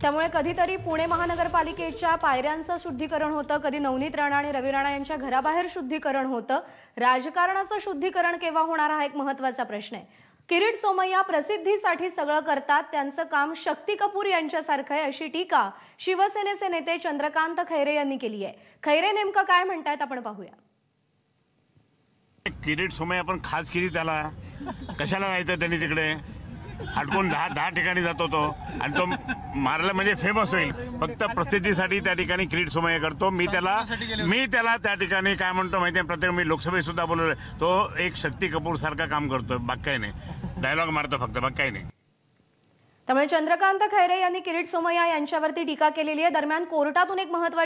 त्यामुळे कधीतरी पुणे महानगरपालिकेच्या पायऱ्यांचं शुद्धीकरण होतं कधी नवनीत राणा आणि रवी राणा यांच्या घराबाहेर शुद्धीकरण होतं राजकारणाचं शुद्धीकरण केव्हा होणार हा एक महत्त्वाचा प्रश्न आहे किरीट सोमय्या प्रसिद्धीसाठी सगळं करतात त्यांचं काम शक्ती कपूर यांच्यासारखं आहे अशी टीका शिवसेनेचे नेते चंद्रकांत खैरे यांनी केली आहे खैरे नेमकं काय म्हणतायत आपण पाहूया किरीट सोमय्या पण खास त्याला कशाला जायचं त्यांनी तिकडे हटकून दहा दहा ठिकाणी जातो तो आणि तो मारला म्हणजे फेमस होईल फक्त प्रसिद्धीसाठी त्या ठिकाणी क्रीड सुमय करतो मी त्याला मी त्याला त्या ठिकाणी काय म्हणतो माहिती आहे प्रत्येक मी लोकसभेत सुद्धा बोललो तो एक शक्ती कपूर सारखा काम करतोय बाकी काही नाही डायलॉग मारतो फक्त बाग काही नाही त्यामुळे चंद्रकांत खैरे यांनी किरीट सोमय्या यांच्यावरती टीका केलेली आहे दरम्यान कोर्टातून एक महत्वाची